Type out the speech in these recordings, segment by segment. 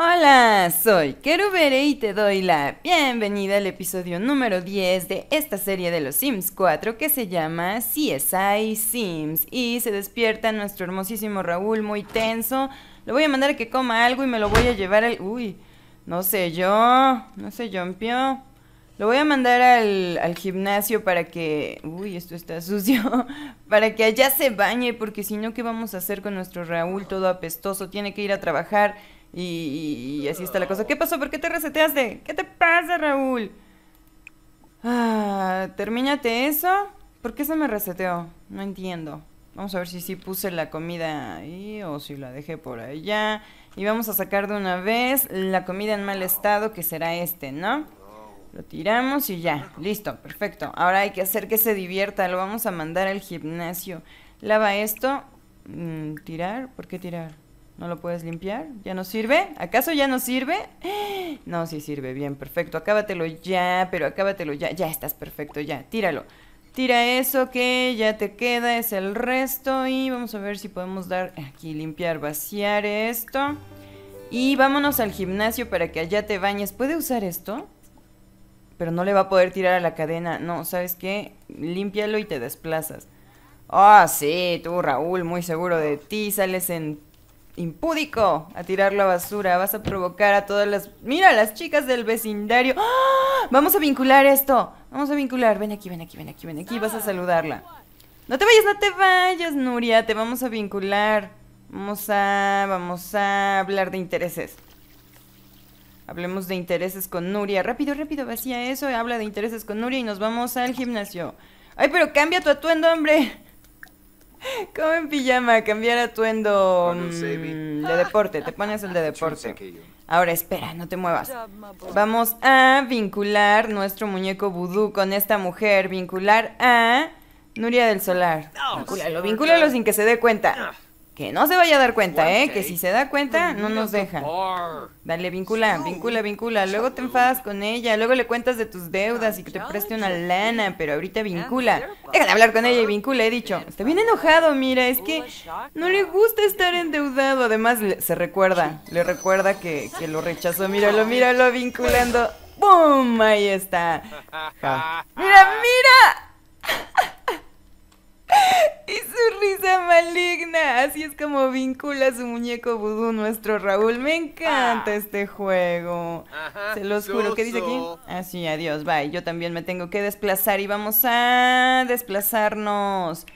Hola, soy Kerubere y te doy la bienvenida al episodio número 10 de esta serie de los Sims 4 que se llama CSI Sims y se despierta nuestro hermosísimo Raúl muy tenso. Le voy a mandar a que coma algo y me lo voy a llevar al... Uy, no sé yo, no sé yo, empio. Lo voy a mandar al, al, gimnasio para que... Uy, esto está sucio. para que allá se bañe, porque si no, ¿qué vamos a hacer con nuestro Raúl todo apestoso? Tiene que ir a trabajar y, así está la cosa. ¿Qué pasó? ¿Por qué te reseteaste? ¿Qué te pasa, Raúl? Ah, termínate eso. ¿Por qué se me reseteó? No entiendo. Vamos a ver si sí puse la comida ahí o si la dejé por allá. Y vamos a sacar de una vez la comida en mal estado, que será este, ¿no? Lo tiramos y ya. Listo, perfecto. Ahora hay que hacer que se divierta. Lo vamos a mandar al gimnasio. Lava esto. Mm, ¿Tirar? ¿Por qué tirar? No lo puedes limpiar. ¿Ya no sirve? ¿Acaso ya no sirve? No, sí sirve. Bien, perfecto. Acábatelo ya, pero acábatelo ya. Ya estás perfecto, ya. Tíralo. Tira eso que ya te queda, es el resto. Y vamos a ver si podemos dar aquí, limpiar, vaciar esto. Y vámonos al gimnasio para que allá te bañes. ¿Puede usar esto? Pero no le va a poder tirar a la cadena. No, ¿sabes qué? Límpialo y te desplazas. Ah, sí, tú Raúl, muy seguro de ti, sales en impúdico a tirar la basura. Vas a provocar a todas las... Mira, las chicas del vecindario. ¡Ah! Vamos a vincular esto. Vamos a vincular. Ven aquí, ven aquí, ven aquí, ven aquí. Vas a saludarla. No te vayas, no te vayas, Nuria. Te vamos a vincular. Vamos a... Vamos a hablar de intereses. Hablemos de intereses con Nuria. Rápido, rápido, vacía eso. Habla de intereses con Nuria y nos vamos al gimnasio. Ay, pero cambia tu atuendo, hombre. Como en pijama, cambiar atuendo mm, de deporte, te pones el de deporte. Ahora espera, no te muevas. Vamos a vincular nuestro muñeco vudú con esta mujer, vincular a Nuria del Solar. Vincúlalo, vincúlalo sin que se dé cuenta. Que no se vaya a dar cuenta, ¿eh? Que si se da cuenta, no pues nos deja. Dale, vincula, vincula, vincula. Luego te enfadas con ella, luego le cuentas de tus deudas y que te preste una lana, pero ahorita vincula. Déjale hablar con ella y vincula, he dicho. Está bien enojado, mira, es que no le gusta estar endeudado. Además, se recuerda, le recuerda que, lo rechazó. Míralo, míralo, vinculando. ¡Bum! Ahí está. Ja. ¡Mira, mira! risa maligna. Así es como vincula su muñeco vudú nuestro Raúl. Me encanta ah. este juego. Se los juro. ¿Qué dice aquí? Así, ah, adiós, bye. Yo también me tengo que desplazar y vamos a desplazarnos.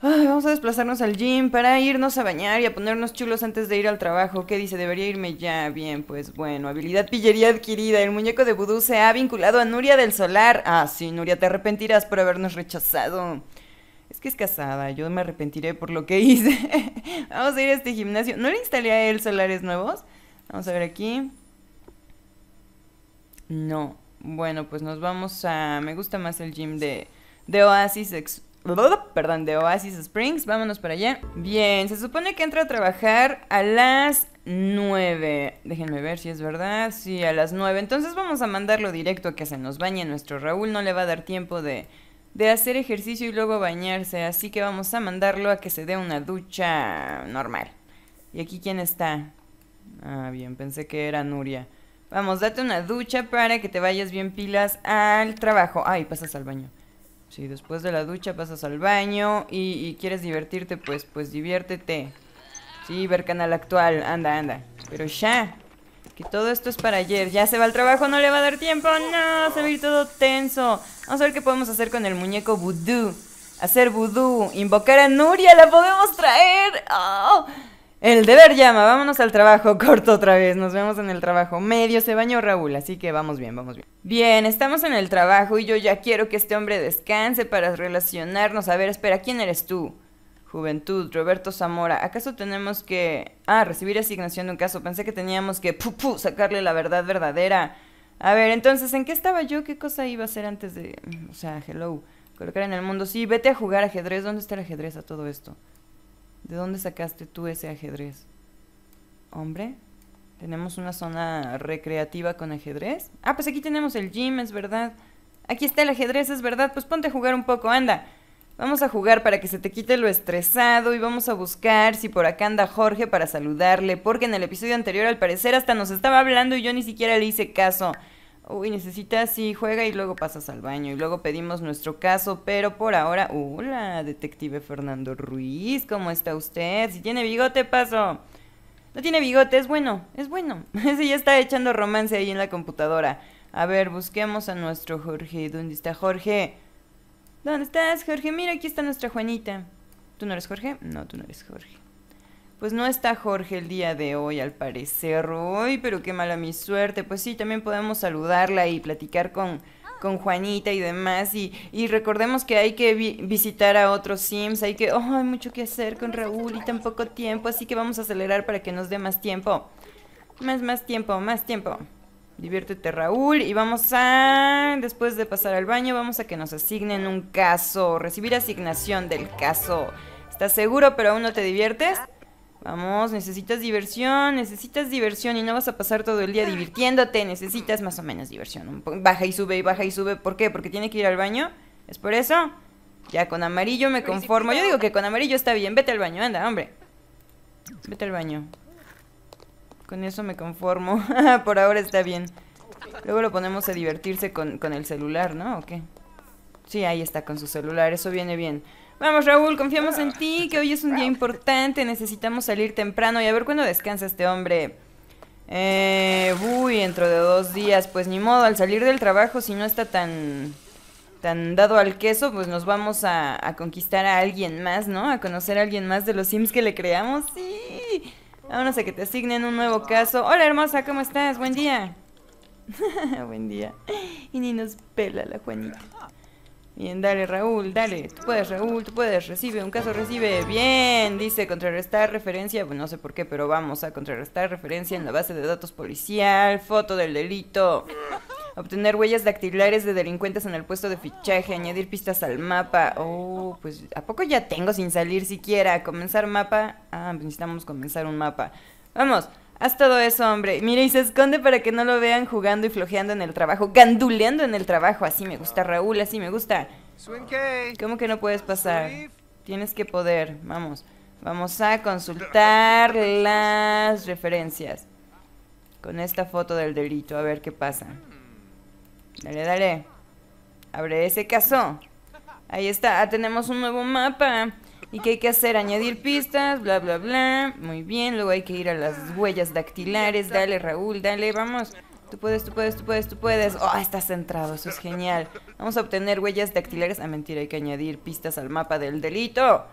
vamos a desplazarnos al gym para irnos a bañar y a ponernos chulos antes de ir al trabajo. ¿Qué dice? Debería irme ya. Bien, pues bueno. Habilidad pillería adquirida. El muñeco de vudú se ha vinculado a Nuria del Solar. Ah, sí, Nuria, te arrepentirás por habernos rechazado es que es casada, yo me arrepentiré por lo que hice. Vamos a ir a este gimnasio. ¿No le instalé a él solares nuevos? Vamos a ver aquí. No. Bueno, pues nos vamos a... Me gusta más el gym de, de Oasis Perdón, de Oasis Springs. Vámonos para allá. Bien, se supone que entra a trabajar a las 9. Déjenme ver si es verdad. Sí, a las 9. Entonces vamos a mandarlo directo a que se nos bañe nuestro Raúl. No le va a dar tiempo de de hacer ejercicio y luego bañarse, así que vamos a mandarlo a que se dé una ducha normal. ¿Y aquí quién está? Ah, bien, pensé que era Nuria. Vamos, date una ducha para que te vayas bien pilas al trabajo. Ay, pasas al baño. Sí, después de la ducha pasas al baño y, quieres divertirte, pues, pues diviértete. Sí, ver canal actual, anda, anda. Pero ya, que todo esto es para ayer. Ya se va al trabajo, no le va a dar tiempo. No, se va todo tenso. Vamos a ver qué podemos hacer con el muñeco vudú. Hacer vudú, invocar a Nuria, la podemos traer. ¡Ah! El deber llama, vámonos al trabajo, corto otra vez, nos vemos en el trabajo. Medio se bañó Raúl, así que vamos bien, vamos bien. Bien, estamos en el trabajo y yo ya quiero que este hombre descanse para relacionarnos. A ver, espera, ¿quién eres tú? Juventud, Roberto Zamora. ¿Acaso tenemos que... Ah, recibir asignación de un caso. Pensé que teníamos que... Pu, pu, sacarle la verdad verdadera. A ver, entonces, ¿en qué estaba yo? ¿Qué cosa iba a hacer antes de...? O sea, hello. Colocar en el mundo. Sí, vete a jugar ajedrez. ¿Dónde está el ajedrez a todo esto? ¿De dónde sacaste tú ese ajedrez? Hombre, tenemos una zona recreativa con ajedrez. Ah, pues aquí tenemos el gym, es verdad. Aquí está el ajedrez, es verdad. Pues ponte a jugar un poco, anda. Vamos a jugar para que se te quite lo estresado y vamos a buscar si por acá anda Jorge para saludarle, porque en el episodio anterior al parecer hasta nos estaba hablando y yo ni siquiera le hice caso. Uy, necesitas, sí, juega y luego pasas al baño y luego pedimos nuestro caso, pero por ahora... Hola, detective Fernando Ruiz, ¿cómo está usted? Si tiene bigote, paso. No tiene bigote, es bueno, es bueno. Ese ya está echando romance ahí en la computadora. A ver, busquemos a nuestro Jorge. ¿Dónde está Jorge? ¿Dónde estás, Jorge? Mira, aquí está nuestra Juanita. ¿Tú no eres Jorge? No, tú no eres Jorge. Pues no está Jorge el día de hoy, al parecer. Hoy, pero qué mala mi suerte. Pues sí, también podemos saludarla y platicar con, con Juanita y demás. Y, y recordemos que hay que visitar a otros Sims. Hay que... Oh, hay mucho que hacer con Raúl y tan poco tiempo. Así que vamos a acelerar para que nos dé más tiempo. Más, más tiempo, más tiempo. Diviértete Raúl y vamos a, después de pasar al baño, vamos a que nos asignen un caso, recibir asignación del caso. ¿Estás seguro pero aún no te diviertes? Vamos, necesitas diversión, necesitas diversión y no vas a pasar todo el día divirtiéndote, necesitas más o menos diversión. Baja y sube y baja y sube, ¿por qué? Porque tiene que ir al baño. ¿Es por eso? Ya con amarillo me conformo. Yo digo que con amarillo está bien, vete al baño, anda, hombre. Vete al baño. Con eso me conformo. Por ahora está bien. Luego lo ponemos a divertirse con, el celular, ¿no? ¿O qué? Sí, ahí está con su celular. Eso viene bien. Vamos, Raúl, confiamos en ti, que hoy es un día importante. Necesitamos salir temprano y a ver cuándo descansa este hombre. Eh, uy, dentro de dos días. Pues ni modo, al salir del trabajo, si no está tan tan dado al queso, pues nos vamos a, a, conquistar a alguien más, ¿no? A conocer a alguien más de los Sims que le creamos. Sí. Vámonos a que te asignen un nuevo caso. Hola hermosa, ¿cómo estás? Buen día. Buen día. Y ni nos pela la Juanita. Bien, dale Raúl, dale. Tú puedes Raúl, tú puedes. Recibe, un caso recibe. Bien, dice contrarrestar referencia. Bueno, no sé por qué, pero vamos a contrarrestar referencia en la base de datos policial. Foto del delito obtener huellas dactilares de delincuentes en el puesto de fichaje, añadir pistas al mapa. Oh, pues ¿a poco ya tengo sin salir siquiera? ¿Comenzar mapa? Ah, pues, necesitamos comenzar un mapa. Vamos, haz todo eso, hombre. Mira, y se esconde para que no lo vean jugando y flojeando en el trabajo, ganduleando en el trabajo. Así me gusta, Raúl, así me gusta. ¿Cómo que no puedes pasar? Tienes que poder, vamos. Vamos a consultar las referencias. Con esta foto del delito, a ver qué pasa. Hmm. Dale, dale. Abre ese caso. Ahí está, ah, tenemos un nuevo mapa. ¿Y qué hay que hacer? Añadir pistas, bla, bla, bla. Muy bien, luego hay que ir a las huellas dactilares. Dale, Raúl, dale, vamos. Tú puedes, tú puedes, tú puedes, tú puedes. Oh, estás centrado, eso es genial. Vamos a obtener huellas dactilares. Ah, mentira, hay que añadir pistas al mapa del delito.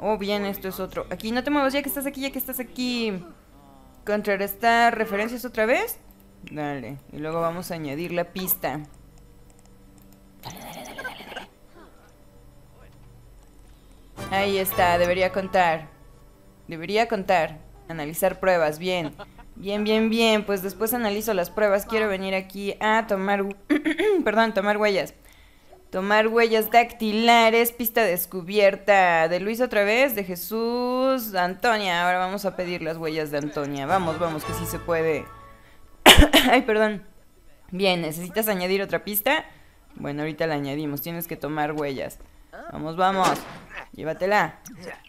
Oh, bien, esto es otro. Aquí, no te muevas, ya que estás aquí, ya que estás aquí. Contrarrestar referencias otra vez. Dale, y luego vamos a añadir la pista. Dale, dale, dale, dale, Ahí está, debería contar. Debería contar. Analizar pruebas, bien. Bien, bien, bien. Pues después analizo las pruebas. Quiero venir aquí a tomar... Perdón, tomar huellas. Tomar huellas dactilares, pista descubierta. De Luis otra vez, de Jesús, Antonia. Ahora vamos a pedir las huellas de Antonia. Vamos, vamos, que sí se puede. Ay, perdón. Bien, ¿necesitas añadir otra pista? Bueno, ahorita la añadimos. Tienes que tomar huellas. Vamos, vamos. Llévatela.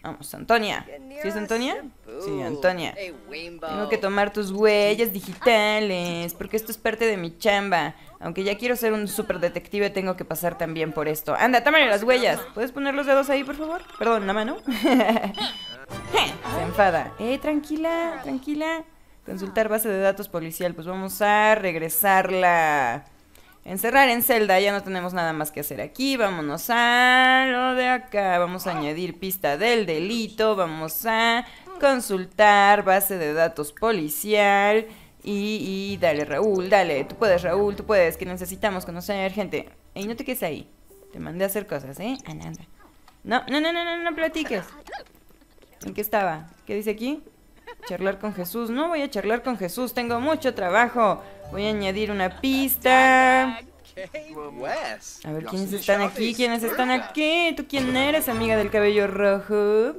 Vamos, Antonia. ¿Sí es Antonia? Sí, Antonia. Tengo que tomar tus huellas digitales, porque esto es parte de mi chamba. Aunque ya quiero ser un super detective, tengo que pasar también por esto. Anda, tómale las huellas. ¿Puedes poner los dedos ahí, por favor? Perdón, la mano. Se enfada. Eh, tranquila, tranquila. Consultar base de datos policial. Pues vamos a regresarla. Encerrar en celda. Ya no tenemos nada más que hacer aquí. Vámonos a lo de acá. Vamos a añadir pista del delito. Vamos a consultar base de datos policial. Y, dale, Raúl, dale. Tú puedes, Raúl, tú puedes. Que necesitamos conocer gente. Ey, no te quedes ahí. Te mandé a hacer cosas, ¿eh? Ananda. Ah, no, no, no, no, no, no platiques. ¿En qué estaba? ¿Qué dice aquí? Charlar con Jesús. No voy a charlar con Jesús, tengo mucho trabajo. Voy a añadir una pista. A ver, ¿quiénes están aquí? ¿Quiénes están aquí? ¿Tú quién eres, amiga del cabello rojo?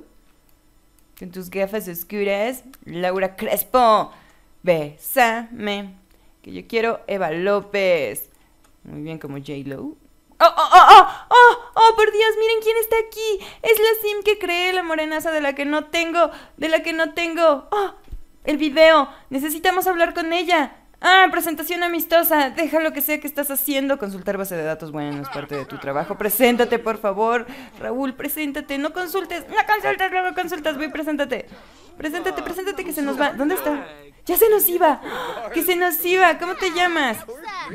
Con tus gafas oscuras, Laura Crespo. Bésame. Que yo quiero Eva López. Muy bien, como J-Lo. Oh, ¡Oh, oh, oh, oh! ¡Oh, por Dios! ¡Miren quién está aquí! ¡Es la Sim que cree la morenaza de la que no tengo! ¡De la que no tengo! ¡Oh! ¡El video! ¡Necesitamos hablar con ella! Ah, presentación amistosa. Deja lo que sea que estás haciendo. Consultar base de datos, bueno, no es parte de tu trabajo. Preséntate, por favor. Raúl, preséntate. No consultes. No consultas, luego consultas. Voy, preséntate. Preséntate, preséntate que se nos va. ¿Dónde está? Ya se nos iba. Que se nos iba. ¿Cómo te llamas?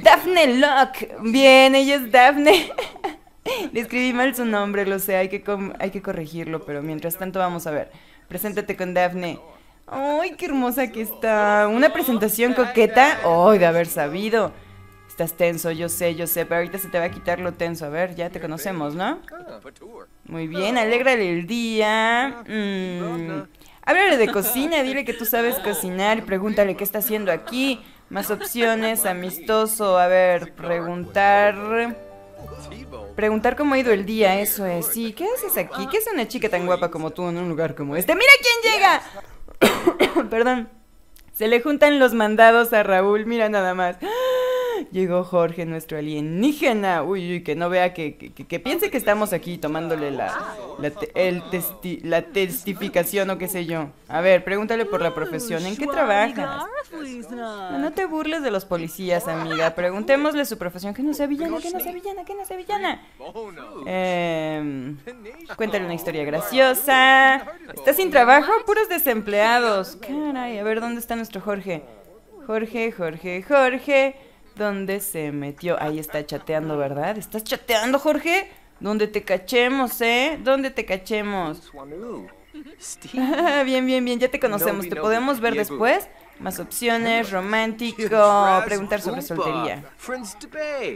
Daphne Locke. Bien, ella es Daphne. Le escribí mal su nombre, lo sé. Hay que, hay que corregirlo, pero mientras tanto vamos a ver. Preséntate con Daphne. ¡Ay, qué hermosa que está! Una presentación coqueta. ¡Ay, de haber sabido! Estás tenso, yo sé, yo sé, pero ahorita se te va a quitar lo tenso. A ver, ya te conocemos, ¿no? Muy bien, alégrale el día. Mm. Háblale de cocina, dile que tú sabes cocinar pregúntale qué está haciendo aquí. Más opciones, amistoso. A ver, preguntar. Preguntar cómo ha ido el día, eso es. Sí, ¿qué haces aquí? ¿Qué es una chica tan guapa como tú en un lugar como este? ¡Mira quién llega! Perdón. Se le juntan los mandados a Raúl, mira nada más llegó Jorge, nuestro alienígena. Uy, uy, que no vea, que, piense que estamos aquí tomándole la, el la testificación o qué sé yo. A ver, pregúntale por la profesión. ¿En qué trabajas? No, te burles de los policías, amiga. Preguntémosle su profesión. Que no sea villana, que no sea villana, que no sea villana. Em, cuéntale una historia graciosa. ¿Estás sin trabajo? Puros desempleados. Caray, a ver, ¿dónde está nuestro Jorge? Jorge, Jorge, Jorge. ¿Dónde se metió? Ahí está chateando, ¿verdad? ¿Estás chateando, Jorge? ¿Dónde te cachemos, eh? ¿Dónde te cachemos? bien, bien, bien, ya te conocemos. ¿Te podemos ver después? Más opciones, romántico, preguntar sobre soltería.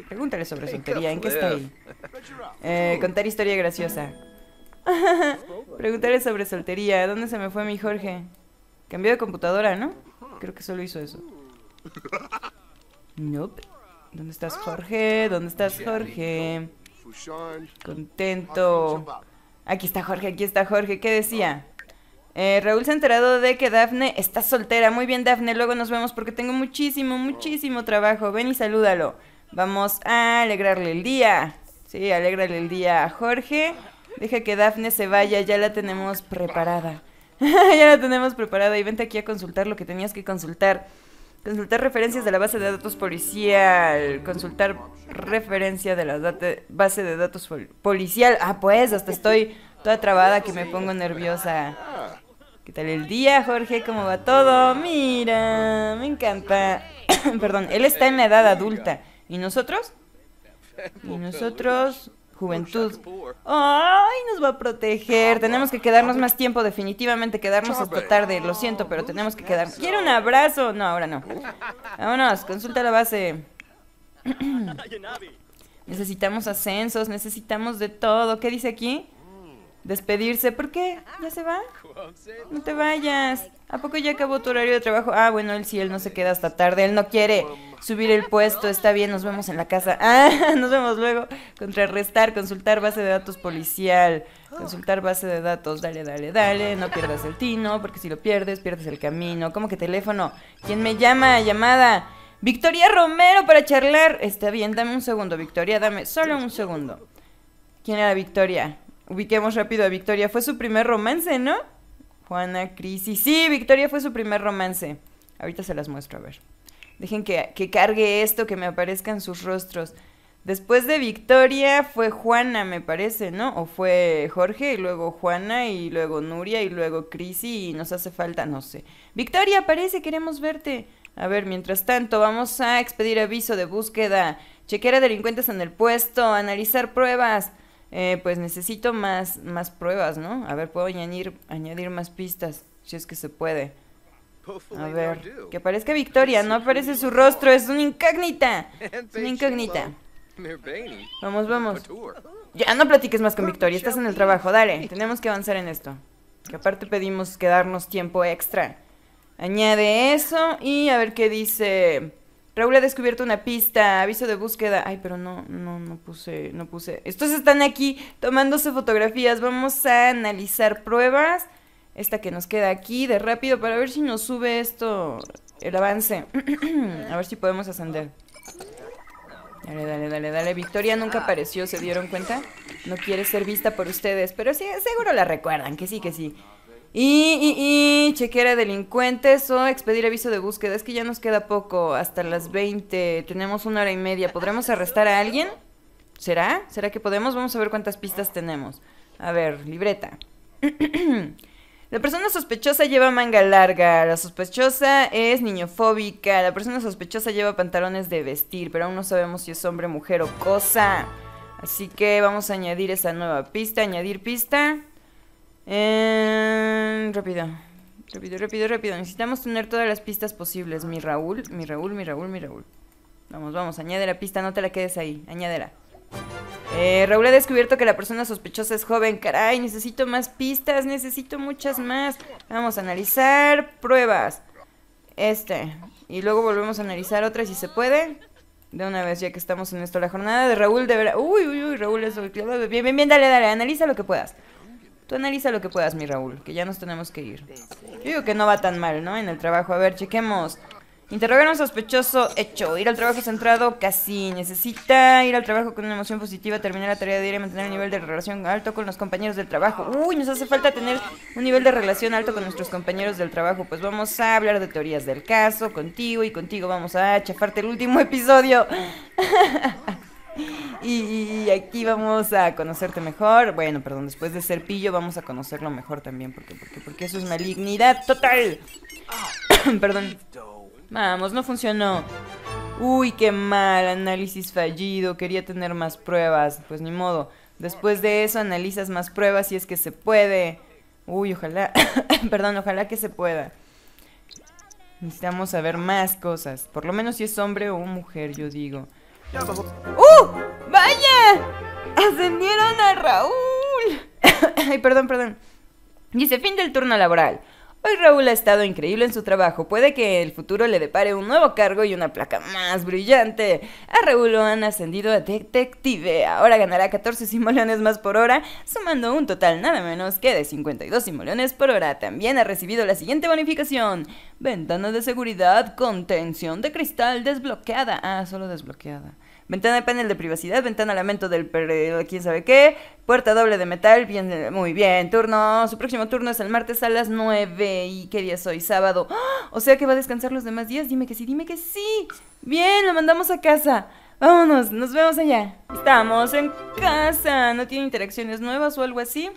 Pregúntale sobre soltería, ¿en qué está eh, contar historia graciosa. Preguntarle sobre soltería, ¿dónde se me fue mi Jorge? Cambió de computadora, ¿no? Creo que solo hizo eso. Nope. ¿Dónde estás, ah, Jorge? ¿Dónde estás, Jorge? Contento. Ah, aquí está Jorge, aquí está Jorge. ¿Qué decía? Eh, Raúl se ha enterado de que Dafne está soltera. Muy bien, Dafne. Luego nos vemos porque tengo muchísimo, muchísimo trabajo. Ven y salúdalo. Vamos a alegrarle el día. Sí, alegrale el día a Jorge. Deja que Dafne se vaya, ya la tenemos preparada. ya la tenemos preparada y vente aquí a consultar lo que tenías que consultar. Consultar referencias de la base de datos policial. Consultar referencia de la base de datos policial. Ah, pues, hasta estoy toda trabada que me pongo nerviosa. ¿Qué tal el día, Jorge? ¿Cómo va todo? Mira, me encanta. Perdón, él está en la edad adulta. ¿Y nosotros? ¿Y nosotros? Juventud. ¡Ay, nos va a proteger! Tenemos que quedarnos más tiempo, definitivamente. Quedarnos hasta tarde. Lo siento, pero tenemos que quedarnos. ¡Quiero un abrazo! No, ahora no. Vámonos, consulta la base. necesitamos ascensos, necesitamos de todo. ¿Qué dice aquí? Despedirse. ¿Por qué? ¿Ya se va? No te vayas. ¿A poco ya acabó tu horario de trabajo? Ah, bueno, él sí, él no se queda hasta tarde, él no quiere subir el puesto, está bien, nos vemos en la casa. Ah, nos vemos luego. Contrarrestar, consultar base de datos policial, consultar base de datos, dale, dale, dale, no pierdas el tino, porque si lo pierdes, pierdes el camino. ¿Cómo que teléfono? ¿Quién me llama? Llamada. Victoria Romero para charlar. Está bien, dame un segundo, Victoria, dame solo un segundo. ¿Quién era Victoria? Ubiquemos rápido a Victoria. Fue su primer romance, ¿no? Juana Crisis. Sí, Victoria fue su primer romance. Ahorita se las muestro, a ver. Dejen que, que cargue esto, que me aparezcan sus rostros. Después de Victoria fue Juana, me parece, ¿no? O fue Jorge, y luego Juana, y luego Nuria, y luego Crisi, y nos hace falta, no sé. Victoria, aparece, queremos verte. A ver, mientras tanto, vamos a expedir aviso de búsqueda, chequear a delincuentes en el puesto, analizar pruebas, eh, pues necesito más, más pruebas, ¿no? A ver, puedo añadir, añadir más pistas, si es que se puede. A ver, que aparezca Victoria, no aparece su rostro, es una incógnita. Es una incógnita. Vamos, vamos. Ya no platiques más con Victoria, estás en el trabajo, dale, tenemos que avanzar en esto. Que aparte pedimos quedarnos tiempo extra. Añade eso y a ver qué dice Raúl ha descubierto una pista, aviso de búsqueda. Ay, pero no, no, no puse, no puse. Estos están aquí tomándose fotografías. Vamos a analizar pruebas. Esta que nos queda aquí de rápido para ver si nos sube esto, el avance. a ver si podemos ascender. Dale, dale, dale, dale. Victoria nunca apareció, ¿se dieron cuenta? No quiere ser vista por ustedes, pero sí, seguro la recuerdan, que sí, que sí. Y, y, y, chequear a delincuentes o expedir aviso de búsqueda. Es que ya nos queda poco, hasta las 20. Tenemos una hora y media. ¿Podremos arrestar a alguien? ¿Será? ¿Será que podemos? Vamos a ver cuántas pistas tenemos. A ver, libreta. La persona sospechosa lleva manga larga, la sospechosa es niñofóbica, la persona sospechosa lleva pantalones de vestir, pero aún no sabemos si es hombre, mujer o cosa. Así que vamos a añadir esa nueva pista, añadir pista. Em, rápido. Rápido, rápido, rápido. Necesitamos tener todas las pistas posibles. Mi Raúl, mi Raúl, mi Raúl, mi Raúl. Vamos, vamos, añade la pista, no te la quedes ahí. Añádela. Eh, Raúl ha descubierto que la persona sospechosa es joven. Caray, necesito más pistas, necesito muchas más. Vamos a analizar pruebas. Este. Y luego volvemos a analizar otra si se puede. De una vez, ya que estamos en esto, la jornada de Raúl de verdad. Uy, uy, uy, Raúl es Bien, bien, bien, dale, dale, analiza lo que puedas. Tú analiza lo que puedas, mi Raúl, que ya nos tenemos que ir. Yo digo que no va tan mal, ¿no? En el trabajo. A ver, chequemos. Interrogar a un sospechoso, hecho. Ir al trabajo centrado, casi. Necesita ir al trabajo con una emoción positiva, terminar la tarea de y mantener un nivel de relación alto con los compañeros del trabajo. Uy, nos hace falta tener un nivel de relación alto con nuestros compañeros del trabajo. Pues vamos a hablar de teorías del caso contigo y contigo vamos a chafarte el último episodio. y, aquí vamos a conocerte mejor. Bueno, perdón, después de ser pillo vamos a conocerlo mejor también, porque, porque, porque eso es malignidad total. perdón. Vamos, no funcionó. Uy, qué mal, análisis fallido, quería tener más pruebas. Pues ni modo. Después de eso analizas más pruebas si es que se puede. Uy, ojalá, perdón, ojalá que se pueda. Necesitamos saber más cosas. Por lo menos si es hombre o mujer, yo digo. ¡Uh! ¡Vaya! ¡Ascendieron a Raúl! Ay, perdón, perdón. Dice, fin del turno laboral. Hoy Raúl ha estado increíble en su trabajo. Puede que el futuro le depare un nuevo cargo y una placa más brillante. A Raúl lo han ascendido a detective. Ahora ganará 14 simoleones más por hora, sumando un total nada menos que de 52 simoleones por hora. También ha recibido la siguiente bonificación. Ventana de seguridad con tensión de cristal desbloqueada. Ah, solo desbloqueada. Ventana de panel de privacidad, ventana lamento del de eh, quién sabe qué, puerta doble de metal, bien, eh, muy bien, turno, su próximo turno es el martes a las 9 y qué día soy, sábado. ¡Ah! O sea que va a descansar los demás días, dime que sí, dime que sí. Bien, lo mandamos a casa. Vámonos, nos vemos allá. Estamos en casa, no tiene interacciones nuevas o algo así.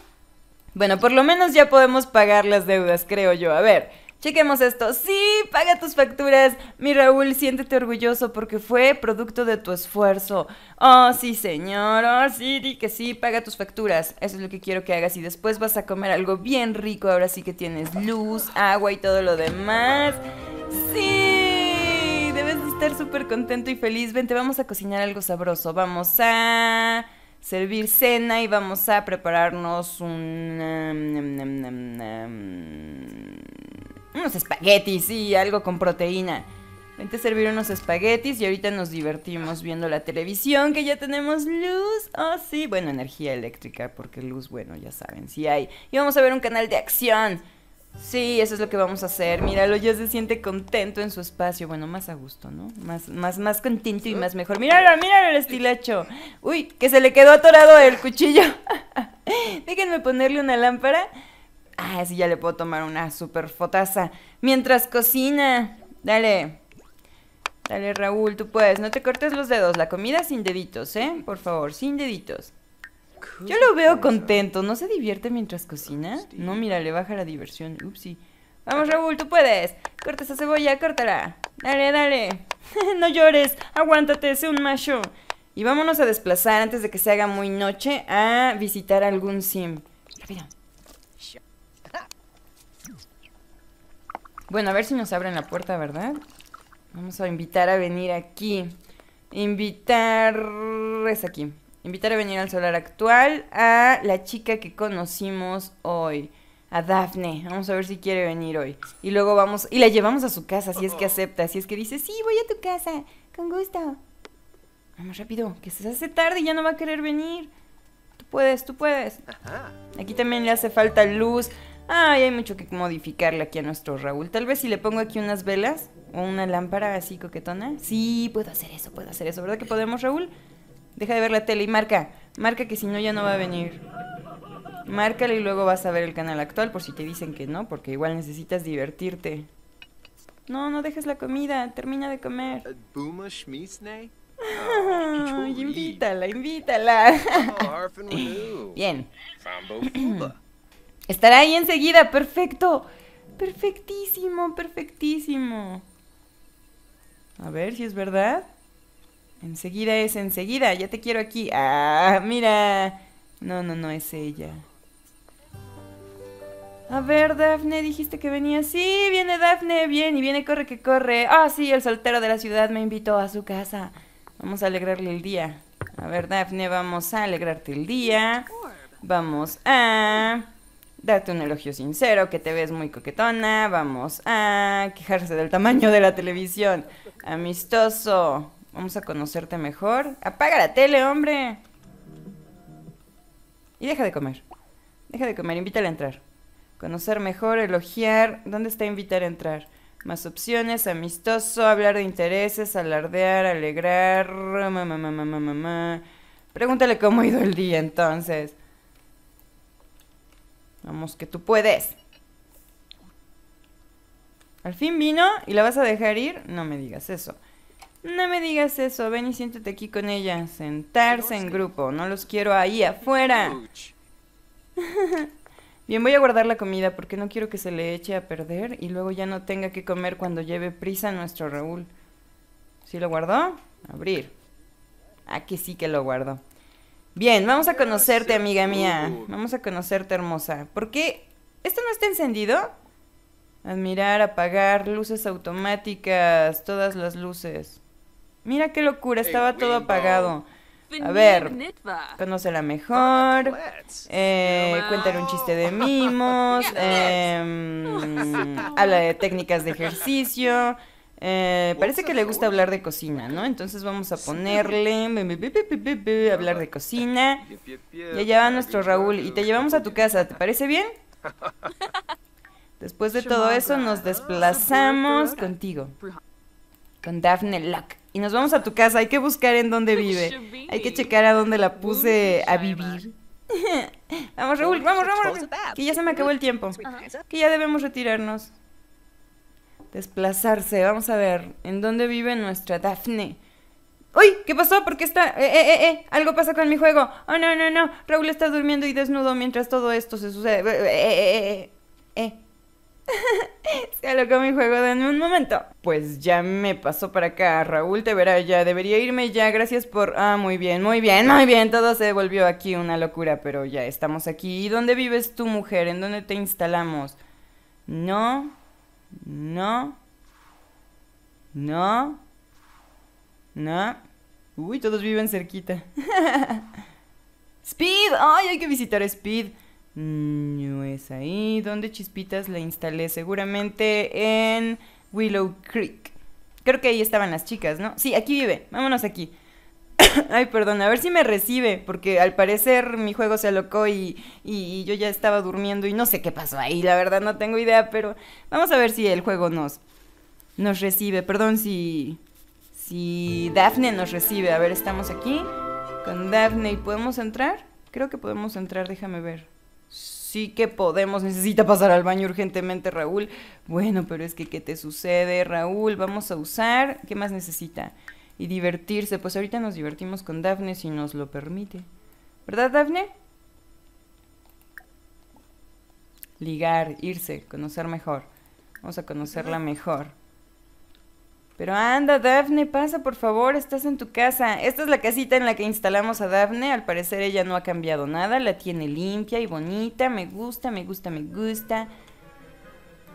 Bueno, por lo menos ya podemos pagar las deudas, creo yo. A ver, Chequemos esto. Sí, paga tus facturas. Mi Raúl, siéntete orgulloso porque fue producto de tu esfuerzo. Oh, sí, señor. Oh, sí, di que sí, paga tus facturas. Eso es lo que quiero que hagas y después vas a comer algo bien rico. Ahora sí que tienes luz, agua y todo lo demás. Sí, debes estar súper contento y feliz. Vente, vamos a cocinar algo sabroso. Vamos a servir cena y vamos a prepararnos un... Mm, mm, mm, unos espaguetis, sí, algo con proteína. Vente a servir unos espaguetis y ahorita nos divertimos viendo la televisión, que ya tenemos luz. Oh, sí, bueno, energía eléctrica, porque luz, bueno, ya saben, sí hay. Y vamos a ver un canal de acción. Sí, eso es lo que vamos a hacer. Míralo, ya se siente contento en su espacio. Bueno, más a gusto, ¿no? Más, más, más contento y más mejor. Míralo, míralo el estilacho. Uy, que se le quedó atorado el cuchillo. Déjenme ponerle una lámpara. Ah, sí, ya le puedo tomar una super fotaza. Mientras cocina. Dale. Dale, Raúl, tú puedes. No te cortes los dedos. La comida sin deditos, ¿eh? Por favor, sin deditos. Yo lo veo contento. ¿No se divierte mientras cocina? No, mira, le baja la diversión. Upsi. Vamos, Raúl, tú puedes. Corta esa cebolla, córtala. Dale, dale. no llores. Aguántate, sé un macho. Y vámonos a desplazar antes de que se haga muy noche a visitar algún sim. Rápido. Bueno, a ver si nos abren la puerta, ¿verdad? Vamos a invitar a venir aquí. Invitar... es aquí. Invitar a venir al solar actual a la chica que conocimos hoy. A Daphne. Vamos a ver si quiere venir hoy. Y luego vamos... Y la llevamos a su casa, si es que acepta. Si es que dice, sí, voy a tu casa. Con gusto. Vamos rápido, que se hace tarde y ya no va a querer venir. Tú puedes, tú puedes. Aquí también le hace falta luz ay, hay mucho que modificarle aquí a nuestro Raúl. Tal vez si le pongo aquí unas velas o una lámpara así coquetona. Sí, puedo hacer eso, puedo hacer eso. ¿Verdad que podemos, Raúl? Deja de ver la tele y marca. Marca que si no ya no va a venir. Márcala y luego vas a ver el canal actual por si te dicen que no, porque igual necesitas divertirte. No, no dejes la comida, termina de comer. Eh, ah, invítala, invítala. Oh, Bien. Estará ahí enseguida, perfecto. Perfectísimo, perfectísimo. A ver si es verdad. Enseguida es enseguida, ya te quiero aquí. Ah, mira. No, no, no es ella. A ver, Dafne, dijiste que venía. Sí, viene Dafne, bien, y viene, corre que corre. Ah, sí, el soltero de la ciudad me invitó a su casa. Vamos a alegrarle el día. A ver, Dafne, vamos a alegrarte el día. Vamos a Date un elogio sincero, que te ves muy coquetona, vamos a quejarse del tamaño de la televisión. Amistoso, vamos a conocerte mejor. Apaga la tele, hombre. Y deja de comer. Deja de comer, invítale a entrar. Conocer mejor, elogiar. ¿Dónde está invitar a entrar? Más opciones, amistoso, hablar de intereses, alardear, alegrar. Mamá, mamá, Pregúntale cómo ha ido el día entonces. Vamos, que tú puedes. Al fin vino y la vas a dejar ir. No me digas eso. No me digas eso. Ven y siéntate aquí con ella. Sentarse en grupo. No los quiero ahí afuera. Bien, voy a guardar la comida porque no quiero que se le eche a perder y luego ya no tenga que comer cuando lleve prisa nuestro Raúl. ¿Sí lo guardó? Abrir. Aquí ah, sí que lo guardó. Bien, vamos a conocerte, amiga mía. Vamos a conocerte, hermosa. ¿Por qué? ¿Esto no está encendido? Admirar, apagar, luces automáticas, todas las luces. Mira qué locura, estaba todo apagado. A ver, conócela mejor. Eh, cuéntale un chiste de mimos. Eh, habla de técnicas de ejercicio. Eh, parece que le gusta hablar de cocina, ¿no? Entonces vamos a ponerle hablar de cocina. Y allá va nuestro Raúl y te llevamos a tu casa, ¿te parece bien? Después de todo eso nos desplazamos contigo, con Daphne Luck. Y nos vamos a tu casa, hay que buscar en dónde vive. Hay que checar a dónde la puse a vivir. vamos Raúl, vamos, vamos, que ya se me acabó el tiempo. Que ya debemos retirarnos. Desplazarse. Vamos a ver. ¿En dónde vive nuestra Daphne? ¡Uy! ¿Qué pasó? ¿Por qué está...? Eh, ¡Eh, eh, eh! Algo pasa con mi juego. ¡Oh, no, no, no! Raúl está durmiendo y desnudo mientras todo esto se sucede. ¡Eh, eh, eh! eh. eh, eh. se alocó mi juego en un momento. Pues ya me pasó para acá. Raúl te verá ya. Debería irme ya. Gracias por. Ah, muy bien, muy bien, muy bien. Todo se volvió aquí una locura, pero ya estamos aquí. ¿Y dónde vives tú, mujer? ¿En dónde te instalamos? No. No. No. No. Uy, todos viven cerquita. Speed. Ay, hay que visitar a Speed. No mm, es ahí. ¿Dónde chispitas la instalé? Seguramente en Willow Creek. Creo que ahí estaban las chicas, ¿no? Sí, aquí vive. Vámonos aquí. Ay, perdón, a ver si me recibe, porque al parecer mi juego se alocó y, y, yo ya estaba durmiendo y no sé qué pasó ahí, la verdad no tengo idea, pero vamos a ver si el juego nos, nos recibe. Perdón si, si Daphne nos recibe. A ver, estamos aquí con Daphne y podemos entrar. Creo que podemos entrar, déjame ver. Sí que podemos, necesita pasar al baño urgentemente Raúl. Bueno, pero es que ¿qué te sucede Raúl? Vamos a usar, ¿qué más necesita? y divertirse, pues ahorita nos divertimos con Dafne si nos lo permite. ¿Verdad, Dafne? Ligar, irse, conocer mejor. Vamos a conocerla mejor. Pero anda, Dafne, pasa por favor, estás en tu casa. Esta es la casita en la que instalamos a Dafne. Al parecer ella no ha cambiado nada, la tiene limpia y bonita. Me gusta, me gusta, me gusta.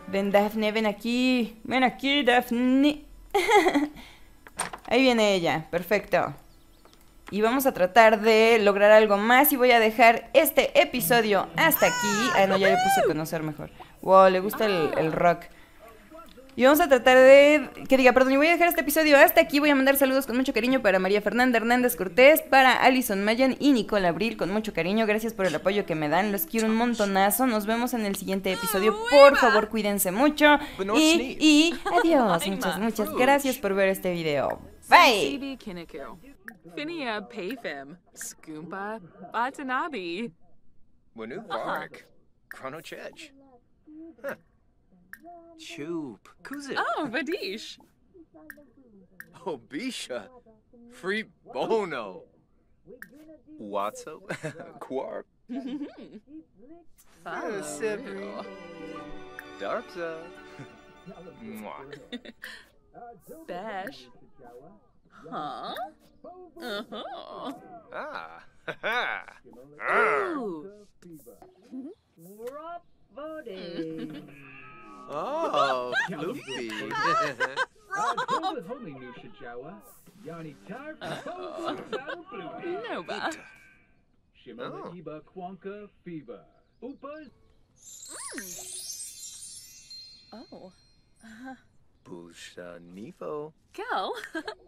Ven, Dafne, ven aquí. Ven aquí, Dafne. Ahí viene ella, perfecto. Y vamos a tratar de lograr algo más y voy a dejar este episodio hasta aquí. Ah, no, ya le puse a conocer mejor. Wow, le gusta el, rock. Y vamos a tratar de que diga, perdón, y voy a dejar este episodio hasta aquí. Voy a mandar saludos con mucho cariño para María Fernanda Hernández Cortés, para Alison Mayan y Nicole Abril con mucho cariño. Gracias por el apoyo que me dan. Los quiero un montonazo. Nos vemos en el siguiente episodio. Ah, por favor, cuídense mucho. Pues y, y adiós. Muchas, muchas gracias por ver este video. Vai! Sidi Kinniku. Finia Payfim. Skoompa Batanabi, Wanu Vark. Chrono Chedge. Huh. Choop. Oh, Vadish. Obisha. Free Bono. Watso. Quark. Sibri. Darkza. Mwah. Bash. Huh? Uh-huh. Ah. Ha ha! Ooh. Rob Oh, Loopy. Rob. Yanni Tarp, Nova. Shimona Iba Quonka Fiba. Upas. Oh. Uh-huh. Bushanifo. Go.